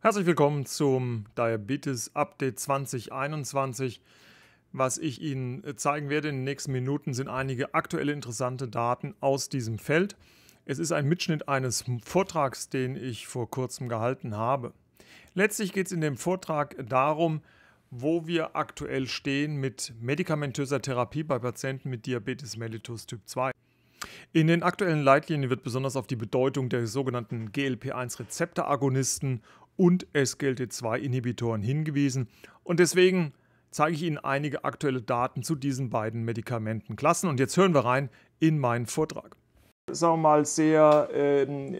Herzlich willkommen zum Diabetes Update 2021. Was ich Ihnen zeigen werde in den nächsten Minuten sind einige aktuelle interessante Daten aus diesem Feld. Es ist ein Mitschnitt eines Vortrags, den ich vor kurzem gehalten habe. Letztlich geht es in dem Vortrag darum, wo wir aktuell stehen mit medikamentöser Therapie bei Patienten mit Diabetes mellitus Typ 2. In den aktuellen Leitlinien wird besonders auf die Bedeutung der sogenannten GLP-1-Rezeptoragonisten und SGLT2-Inhibitoren hingewiesen. Und deswegen zeige ich Ihnen einige aktuelle Daten zu diesen beiden Medikamentenklassen. Und jetzt hören wir rein in meinen Vortrag sagen wir mal, sehr ähm,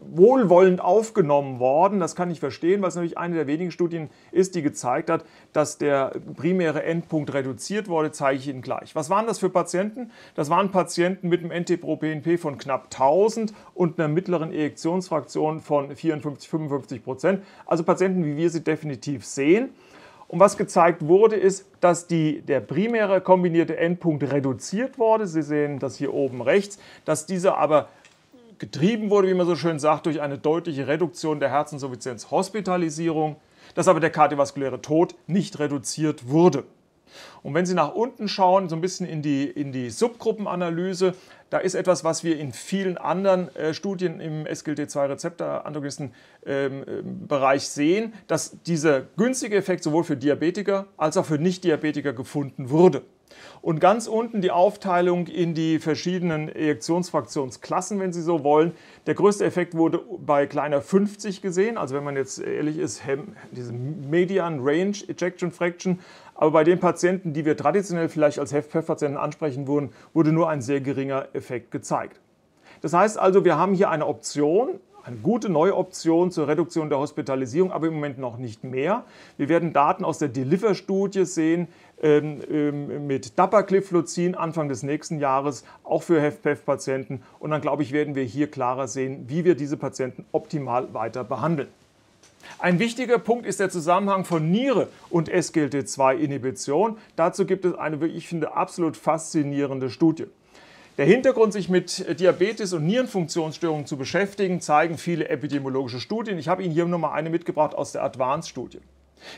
wohlwollend aufgenommen worden. Das kann ich verstehen, weil es natürlich eine der wenigen Studien ist, die gezeigt hat, dass der primäre Endpunkt reduziert wurde, zeige ich Ihnen gleich. Was waren das für Patienten? Das waren Patienten mit einem NT-proBNP von knapp 1000 und einer mittleren Ejektionsfraktion von 54, 55 Prozent. Also Patienten, wie wir sie definitiv sehen. Und was gezeigt wurde, ist, dass die, der primäre kombinierte Endpunkt reduziert wurde. Sie sehen das hier oben rechts, dass dieser aber getrieben wurde, wie man so schön sagt, durch eine deutliche Reduktion der Herzinsuffizienz-Hospitalisierung, dass aber der kardiovaskuläre Tod nicht reduziert wurde. Und wenn Sie nach unten schauen, so ein bisschen in die, in die Subgruppenanalyse, da ist etwas, was wir in vielen anderen äh, Studien im SGLT2-Rezeptor-Antagonisten-Bereich ähm, ähm sehen, dass dieser günstige Effekt sowohl für Diabetiker als auch für Nicht-Diabetiker gefunden wurde. Und ganz unten die Aufteilung in die verschiedenen Ejektionsfraktionsklassen, wenn Sie so wollen. Der größte Effekt wurde bei kleiner 50 gesehen, also wenn man jetzt ehrlich ist, diese Median Range Ejection Fraction. Aber bei den Patienten, die wir traditionell vielleicht als hef patienten ansprechen würden, wurde nur ein sehr geringer Effekt gezeigt. Das heißt also, wir haben hier eine Option, eine gute neue Option zur Reduktion der Hospitalisierung, aber im Moment noch nicht mehr. Wir werden Daten aus der Deliver-Studie sehen ähm, ähm, mit Dapagliflozin Anfang des nächsten Jahres, auch für HEFPEF-Patienten. Und dann, glaube ich, werden wir hier klarer sehen, wie wir diese Patienten optimal weiter behandeln. Ein wichtiger Punkt ist der Zusammenhang von Niere und SGLT2-Inhibition. Dazu gibt es eine, wie ich finde, absolut faszinierende Studie. Der Hintergrund, sich mit Diabetes und Nierenfunktionsstörungen zu beschäftigen, zeigen viele epidemiologische Studien. Ich habe Ihnen hier nur mal eine mitgebracht aus der Advanced-Studie.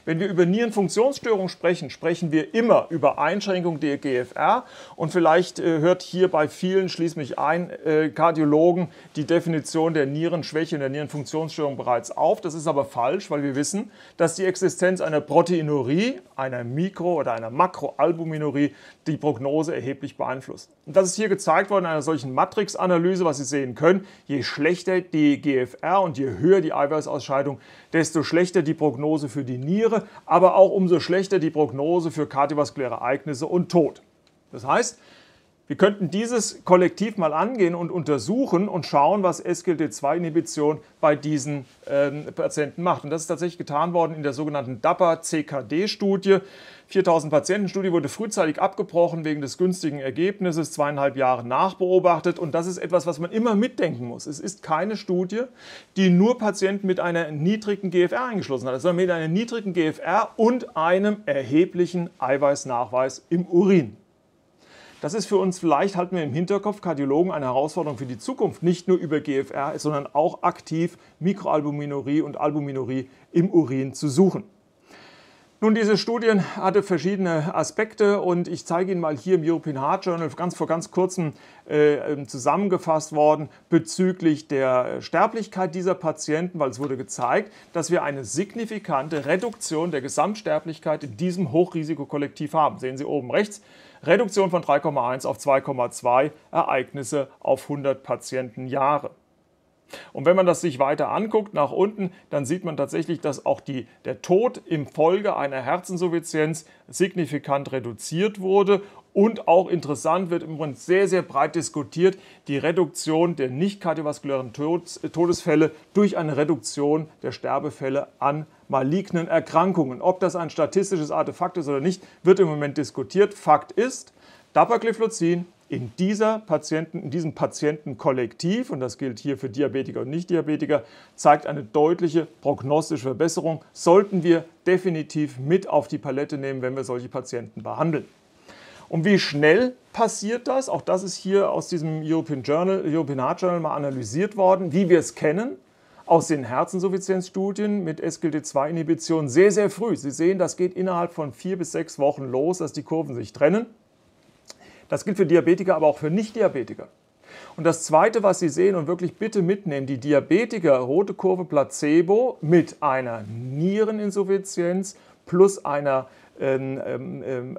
Wenn wir über Nierenfunktionsstörung sprechen, sprechen wir immer über Einschränkung der GFR und vielleicht äh, hört hier bei vielen, schließ mich ein, äh, Kardiologen die Definition der Nierenschwäche und der Nierenfunktionsstörung bereits auf. Das ist aber falsch, weil wir wissen, dass die Existenz einer Proteinurie, einer Mikro- oder einer Makroalbuminurie die Prognose erheblich beeinflusst. Und das ist hier gezeigt worden in einer solchen Matrixanalyse, was Sie sehen können. Je schlechter die GFR und je höher die Eiweißausscheidung, desto schlechter die Prognose für die Niere, aber auch umso schlechter die Prognose für kardiovaskuläre Ereignisse und Tod. Das heißt, wir könnten dieses kollektiv mal angehen und untersuchen und schauen, was SGLT2-Inhibition bei diesen ähm, Patienten macht. Und das ist tatsächlich getan worden in der sogenannten DAPA-CKD-Studie. 4000 Patientenstudie wurde frühzeitig abgebrochen wegen des günstigen Ergebnisses, zweieinhalb Jahre nachbeobachtet. Und das ist etwas, was man immer mitdenken muss. Es ist keine Studie, die nur Patienten mit einer niedrigen GFR eingeschlossen hat, sondern mit einer niedrigen GFR und einem erheblichen Eiweißnachweis im Urin. Das ist für uns vielleicht, halten wir im Hinterkopf, Kardiologen eine Herausforderung für die Zukunft, nicht nur über GFR, sondern auch aktiv Mikroalbuminurie und Albuminurie im Urin zu suchen. Nun, diese Studien hatte verschiedene Aspekte und ich zeige Ihnen mal hier im European Heart Journal ganz vor ganz kurzem äh, ähm, zusammengefasst worden bezüglich der Sterblichkeit dieser Patienten, weil es wurde gezeigt, dass wir eine signifikante Reduktion der Gesamtsterblichkeit in diesem Hochrisikokollektiv haben. Sehen Sie oben rechts, Reduktion von 3,1 auf 2,2 Ereignisse auf 100 Patienten Jahre. Und wenn man das sich weiter anguckt, nach unten, dann sieht man tatsächlich, dass auch die, der Tod im Folge einer Herzinsuffizienz signifikant reduziert wurde und auch interessant wird im Moment sehr, sehr breit diskutiert, die Reduktion der nicht kardiovaskulären äh, Todesfälle durch eine Reduktion der Sterbefälle an malignen Erkrankungen. Ob das ein statistisches Artefakt ist oder nicht, wird im Moment diskutiert. Fakt ist, Dapagliflozin in, dieser Patienten, in diesem Patientenkollektiv, und das gilt hier für Diabetiker und Nicht-Diabetiker, zeigt eine deutliche prognostische Verbesserung, sollten wir definitiv mit auf die Palette nehmen, wenn wir solche Patienten behandeln. Und wie schnell passiert das? Auch das ist hier aus diesem European, Journal, European Heart Journal mal analysiert worden, wie wir es kennen aus den Herzinsuffizienzstudien mit SGLT2-Inhibition sehr, sehr früh. Sie sehen, das geht innerhalb von vier bis sechs Wochen los, dass die Kurven sich trennen. Das gilt für Diabetiker, aber auch für Nicht-Diabetiker. Und das Zweite, was Sie sehen und wirklich bitte mitnehmen, die Diabetiker, rote Kurve Placebo mit einer Niereninsuffizienz plus einer ähm, ähm, ähm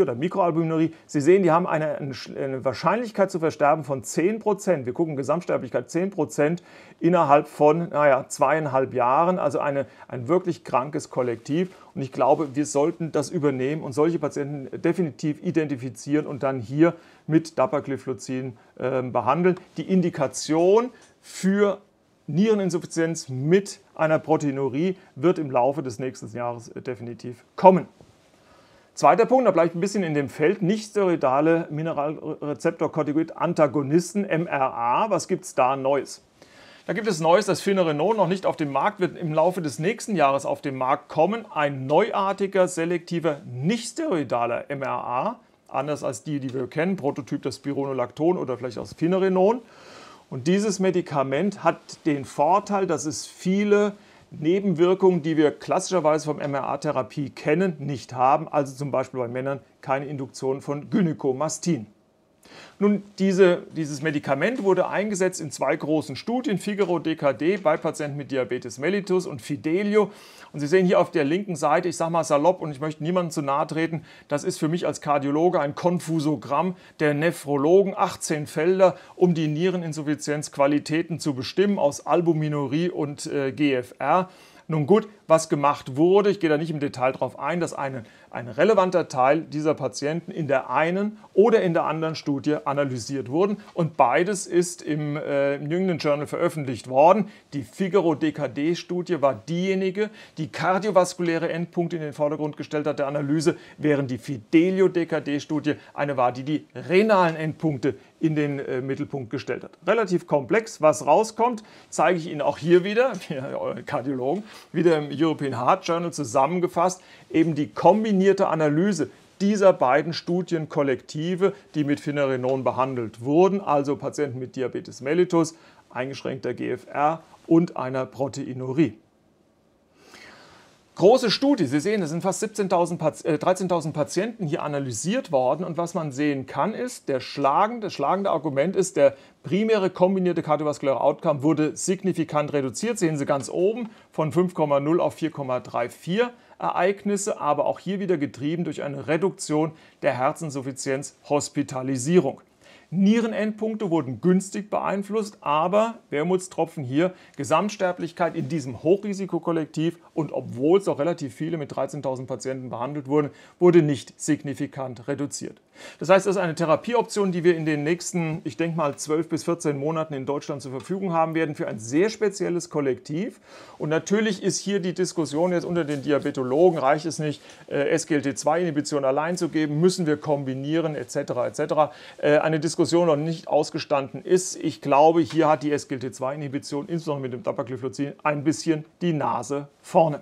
oder Mikroalbuminurie. Sie sehen, die haben eine, eine Wahrscheinlichkeit zu versterben von 10%. Wir gucken Gesamtsterblichkeit 10% innerhalb von naja, zweieinhalb Jahren. Also eine, ein wirklich krankes Kollektiv. Und ich glaube, wir sollten das übernehmen und solche Patienten definitiv identifizieren und dann hier mit Dapagliflozin äh, behandeln. Die Indikation für Niereninsuffizienz mit einer Proteinurie wird im Laufe des nächsten Jahres definitiv kommen. Zweiter Punkt, da bleibt ein bisschen in dem Feld, nicht-steroidale Mineralrezeptor-Corticoid-Antagonisten, MRA. Was gibt es da Neues? Da gibt es Neues, das Finerenon noch nicht auf dem Markt, wird im Laufe des nächsten Jahres auf den Markt kommen. Ein neuartiger, selektiver, nicht-steroidaler MRA, anders als die, die wir kennen, Prototyp des Spironolacton oder vielleicht aus Finerenon. Und dieses Medikament hat den Vorteil, dass es viele Nebenwirkungen, die wir klassischerweise vom MRA-Therapie kennen, nicht haben. Also zum Beispiel bei Männern keine Induktion von Gynäkomastin. Nun, diese, dieses Medikament wurde eingesetzt in zwei großen Studien, Figaro DKD bei Patienten mit Diabetes mellitus und Fidelio. Und Sie sehen hier auf der linken Seite, ich sage mal salopp und ich möchte niemandem zu nahe treten, das ist für mich als Kardiologe ein Konfusogramm der Nephrologen, 18 Felder, um die Niereninsuffizienzqualitäten zu bestimmen aus Albuminurie und äh, GFR. Nun gut, was gemacht wurde, ich gehe da nicht im Detail darauf ein, dass eine, ein relevanter Teil dieser Patienten in der einen oder in der anderen Studie analysiert wurden. Und beides ist im, äh, im New Journal veröffentlicht worden. Die Figaro-DKD-Studie war diejenige, die kardiovaskuläre Endpunkte in den Vordergrund gestellt hat der Analyse, während die Fidelio-DKD-Studie eine war, die die renalen Endpunkte in den äh, Mittelpunkt gestellt hat. Relativ komplex, was rauskommt, zeige ich Ihnen auch hier wieder, äh, Kardiologen, wieder im European Heart Journal zusammengefasst, eben die kombinierte Analyse dieser beiden Studienkollektive, die mit Finerenon behandelt wurden, also Patienten mit Diabetes mellitus, eingeschränkter GFR und einer Proteinurie große Studie. Sie sehen, es sind fast 13.000 äh, Patienten hier analysiert worden. Und was man sehen kann, ist, der schlagende, das schlagende Argument ist, der primäre kombinierte kardiovaskuläre Outcome wurde signifikant reduziert. Sehen Sie ganz oben von 5,0 auf 4,34 Ereignisse, aber auch hier wieder getrieben durch eine Reduktion der Herzinsuffizienz-Hospitalisierung. Nierenendpunkte wurden günstig beeinflusst, aber Wermutstropfen hier, Gesamtsterblichkeit in diesem Hochrisikokollektiv und obwohl es auch relativ viele mit 13.000 Patienten behandelt wurden, wurde nicht signifikant reduziert. Das heißt, das ist eine Therapieoption, die wir in den nächsten, ich denke mal, 12 bis 14 Monaten in Deutschland zur Verfügung haben werden für ein sehr spezielles Kollektiv. Und natürlich ist hier die Diskussion jetzt unter den Diabetologen, reicht es nicht, äh, SGLT2-Inhibition allein zu geben, müssen wir kombinieren, etc., etc., äh, eine Diskussion, Diskussion noch nicht ausgestanden ist. Ich glaube, hier hat die SGLT2-Inhibition, insbesondere mit dem Dapagliflozin, ein bisschen die Nase vorne.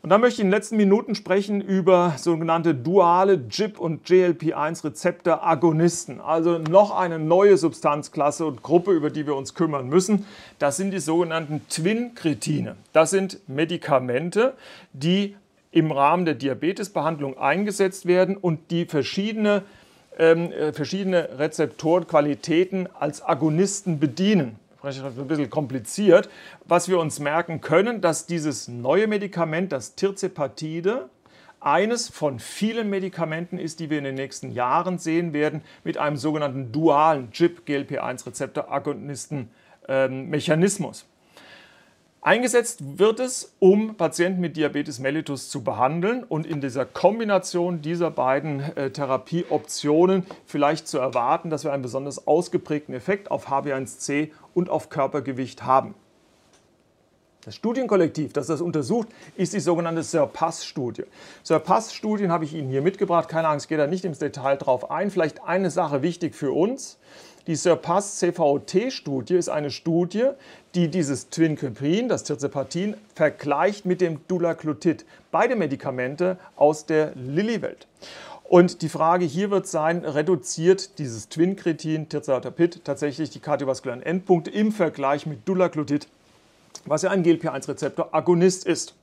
Und dann möchte ich in den letzten Minuten sprechen über sogenannte duale GIP- und GLP-1-Rezeptor-Agonisten. Also noch eine neue Substanzklasse und Gruppe, über die wir uns kümmern müssen. Das sind die sogenannten Twin-Kretine. Das sind Medikamente, die im Rahmen der Diabetesbehandlung eingesetzt werden und die verschiedene ähm, äh, verschiedene Rezeptorenqualitäten als Agonisten bedienen. Das ist ein bisschen kompliziert. Was wir uns merken können, dass dieses neue Medikament, das Tirzepatide, eines von vielen Medikamenten ist, die wir in den nächsten Jahren sehen werden, mit einem sogenannten dualen GIP-GLP1-Rezeptor-Agonisten-Mechanismus. Eingesetzt wird es, um Patienten mit Diabetes mellitus zu behandeln und in dieser Kombination dieser beiden äh, Therapieoptionen vielleicht zu erwarten, dass wir einen besonders ausgeprägten Effekt auf HB1C und auf Körpergewicht haben. Das Studienkollektiv, das das untersucht, ist die sogenannte Surpass-Studie. Surpass-Studien habe ich Ihnen hier mitgebracht. Keine Angst, geht da nicht ins Detail drauf ein. Vielleicht eine Sache wichtig für uns. Die Surpass-CVOT-Studie ist eine Studie, die dieses Twincuprin, das Tirzepatin, vergleicht mit dem Dulaglutid. Beide Medikamente aus der Lilly-Welt. Und die Frage hier wird sein, reduziert dieses Twincretin, Tirzepatid, tatsächlich die kardiovaskulären Endpunkte im Vergleich mit Dulaglutid was ja ein GLP-1-Rezeptor-Agonist ist.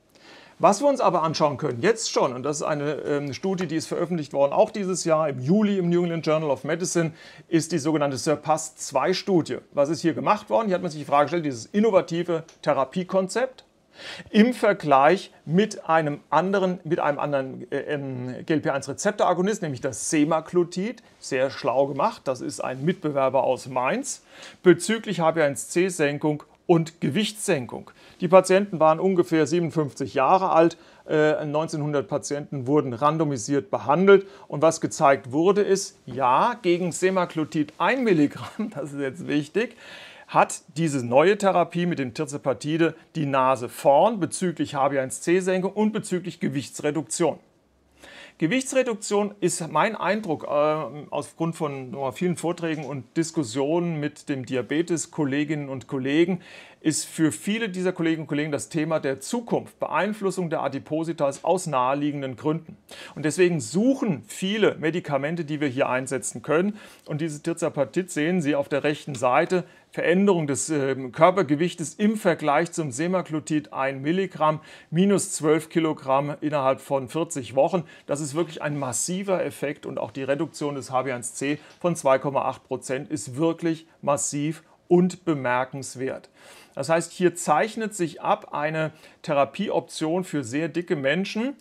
Was wir uns aber anschauen können, jetzt schon, und das ist eine ähm, Studie, die ist veröffentlicht worden, auch dieses Jahr im Juli im New England Journal of Medicine, ist die sogenannte SURPASS-2-Studie. Was ist hier gemacht worden? Hier hat man sich die Frage gestellt, dieses innovative Therapiekonzept im Vergleich mit einem anderen, mit einem anderen äh, äh, GLP-1-Rezeptoragonist, nämlich das Semaglutid, sehr schlau gemacht, das ist ein Mitbewerber aus Mainz, bezüglich hb 1 c senkung und Gewichtssenkung. Die Patienten waren ungefähr 57 Jahre alt. 1900 äh, Patienten wurden randomisiert behandelt. Und was gezeigt wurde, ist, ja, gegen Semaglutid 1 Milligramm, das ist jetzt wichtig, hat diese neue Therapie mit dem Tirzepatide die Nase vorn bezüglich HB1C-Senkung und bezüglich Gewichtsreduktion. Gewichtsreduktion ist mein Eindruck äh, aufgrund von oh, vielen Vorträgen und Diskussionen mit dem Diabetes-Kolleginnen und Kollegen, ist für viele dieser Kolleginnen und Kollegen das Thema der Zukunft, Beeinflussung der Adipositas aus naheliegenden Gründen. Und deswegen suchen viele Medikamente, die wir hier einsetzen können. Und dieses Tirzapatit sehen Sie auf der rechten Seite. Veränderung des äh, Körpergewichtes im Vergleich zum Semaglutid 1 Milligramm, minus 12 Kilogramm innerhalb von 40 Wochen. Das ist wirklich ein massiver Effekt und auch die Reduktion des HB1C von 2,8 Prozent ist wirklich massiv und bemerkenswert. Das heißt, hier zeichnet sich ab eine Therapieoption für sehr dicke Menschen,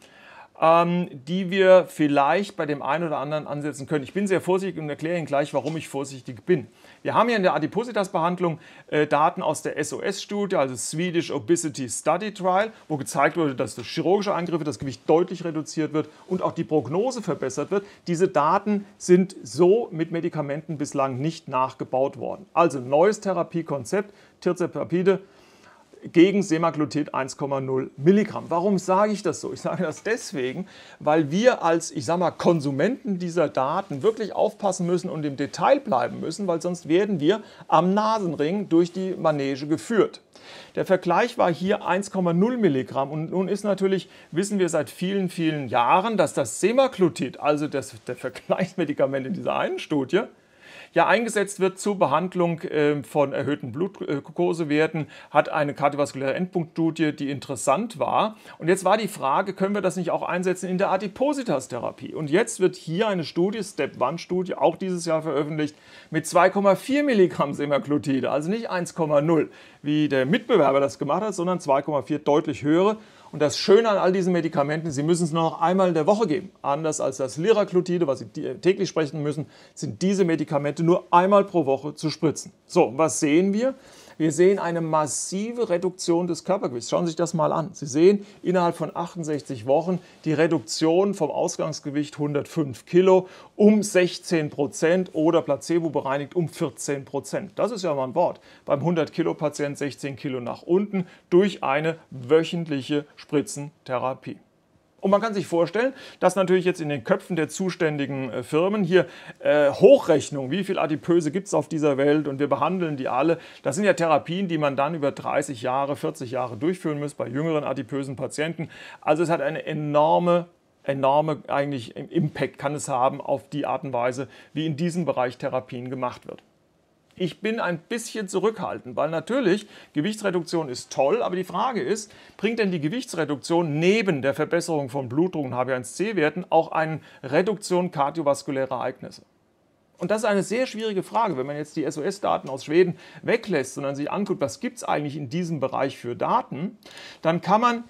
ähm, die wir vielleicht bei dem einen oder anderen ansetzen können. Ich bin sehr vorsichtig und erkläre Ihnen gleich, warum ich vorsichtig bin. Wir haben hier in der Adipositas-Behandlung äh, Daten aus der SOS-Studie, also Swedish Obesity Study Trial, wo gezeigt wurde, dass durch chirurgische Angriffe das Gewicht deutlich reduziert wird und auch die Prognose verbessert wird. Diese Daten sind so mit Medikamenten bislang nicht nachgebaut worden. Also neues Therapiekonzept Tirzepapide gegen Semaglutid 1,0 Milligramm. Warum sage ich das so? Ich sage das deswegen, weil wir als, ich sage mal, Konsumenten dieser Daten wirklich aufpassen müssen und im Detail bleiben müssen, weil sonst werden wir am Nasenring durch die Manege geführt. Der Vergleich war hier 1,0 Milligramm und nun ist natürlich, wissen wir seit vielen, vielen Jahren, dass das Semaglutid, also das, der Vergleichsmedikament in dieser einen Studie, ja eingesetzt wird zur Behandlung ähm, von erhöhten Blutglukosewerten, hat eine kardiovaskuläre Endpunktstudie, die interessant war. Und jetzt war die Frage, können wir das nicht auch einsetzen in der Adipositas-Therapie? Und jetzt wird hier eine Studie, Step-1-Studie, auch dieses Jahr veröffentlicht, mit 2,4 Milligramm Semaglutide, also nicht 1,0, wie der Mitbewerber das gemacht hat, sondern 2,4 deutlich höhere. Und das Schöne an all diesen Medikamenten, sie müssen es nur noch einmal in der Woche geben. Anders als das Liraglutide, was Sie äh, täglich sprechen müssen, sind diese Medikamente nur einmal pro Woche zu spritzen. So, was sehen wir? Wir sehen eine massive Reduktion des Körpergewichts. Schauen Sie sich das mal an. Sie sehen innerhalb von 68 Wochen die Reduktion vom Ausgangsgewicht 105 Kilo um 16 Prozent oder placebo bereinigt um 14 Prozent. Das ist ja mal ein Wort. Beim 100 Kilo Patient 16 Kilo nach unten durch eine wöchentliche Spritzentherapie. Und man kann sich vorstellen, dass natürlich jetzt in den Köpfen der zuständigen äh, Firmen hier äh, Hochrechnung, wie viel Adipöse gibt es auf dieser Welt und wir behandeln die alle. Das sind ja Therapien, die man dann über 30 Jahre, 40 Jahre durchführen muss bei jüngeren adipösen Patienten. Also es hat eine enorme enorme eigentlich Impact kann es haben auf die Art und Weise, wie in diesem Bereich Therapien gemacht wird ich bin ein bisschen zurückhaltend, weil natürlich Gewichtsreduktion ist toll, aber die Frage ist, bringt denn die Gewichtsreduktion neben der Verbesserung von Blutdruck und hb 1 c werten auch eine Reduktion kardiovaskulärer Ereignisse? Und das ist eine sehr schwierige Frage, wenn man jetzt die SOS-Daten aus Schweden weglässt, sondern sich anguckt, was gibt es eigentlich in diesem Bereich für Daten, dann kann man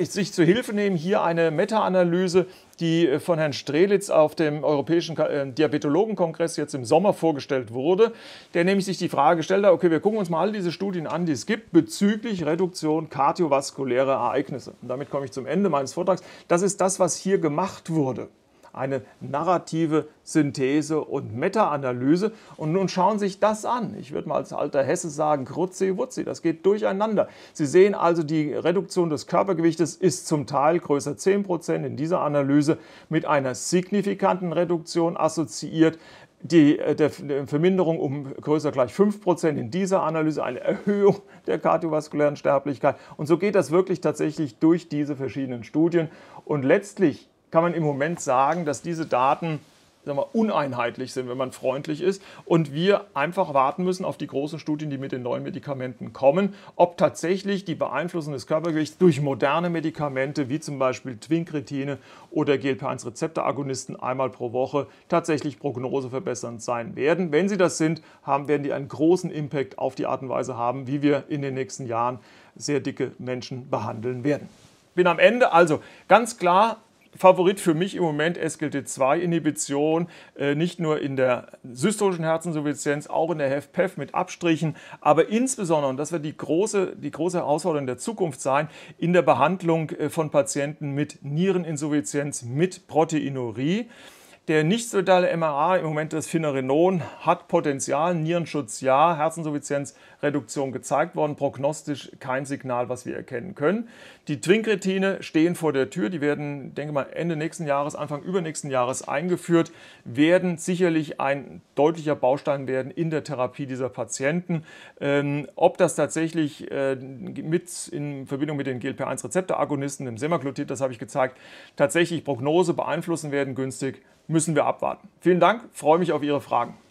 sich zu Hilfe nehmen, hier eine Meta-Analyse, die äh, von Herrn Strelitz auf dem Europäischen äh, Diabetologenkongress jetzt im Sommer vorgestellt wurde, der nämlich sich die Frage gestellt hat, okay, wir gucken uns mal all diese Studien an, die es gibt, bezüglich Reduktion kardiovaskulärer Ereignisse. Und damit komme ich zum Ende meines Vortrags. Das ist das, was hier gemacht wurde eine narrative Synthese und Meta-Analyse. Und nun schauen Sie sich das an. Ich würde mal als alter Hesse sagen, krutzi wutzi, das geht durcheinander. Sie sehen also, die Reduktion des Körpergewichtes ist zum Teil größer 10% in dieser Analyse mit einer signifikanten Reduktion assoziiert die äh, der Verminderung um größer gleich 5% in dieser Analyse, eine Erhöhung der kardiovaskulären Sterblichkeit. Und so geht das wirklich tatsächlich durch diese verschiedenen Studien. Und letztlich kann man im Moment sagen, dass diese Daten sagen wir, uneinheitlich sind, wenn man freundlich ist. Und wir einfach warten müssen auf die großen Studien, die mit den neuen Medikamenten kommen, ob tatsächlich die Beeinflussung des Körpergewichts durch moderne Medikamente wie zum Beispiel Twinkretine oder GLP-1-Rezeptoragonisten einmal pro Woche tatsächlich prognoseverbessernd sein werden. Wenn sie das sind, haben, werden die einen großen Impact auf die Art und Weise haben, wie wir in den nächsten Jahren sehr dicke Menschen behandeln werden. Bin am Ende, also ganz klar, Favorit für mich im Moment SGLT2-Inhibition, äh, nicht nur in der systolischen Herzinsuffizienz, auch in der HFpEF mit Abstrichen, aber insbesondere, und das wird die große, die große Herausforderung der Zukunft sein, in der Behandlung äh, von Patienten mit Niereninsuffizienz, mit Proteinurie der nicht soidale MRA im Moment das Finerenon hat Potenzial, Nierenschutz ja, Herzenssuffizienzreduktion gezeigt worden, prognostisch kein Signal, was wir erkennen können. Die Twinkretine stehen vor der Tür, die werden, denke mal, Ende nächsten Jahres, Anfang übernächsten Jahres eingeführt, werden sicherlich ein deutlicher Baustein werden in der Therapie dieser Patienten. Ähm, ob das tatsächlich äh, mit in Verbindung mit den GLP-1-Rezeptoragonisten, dem Semaglutid, das habe ich gezeigt, tatsächlich Prognose beeinflussen werden, günstig, müssen wir abwarten. Vielen Dank, freue mich auf Ihre Fragen.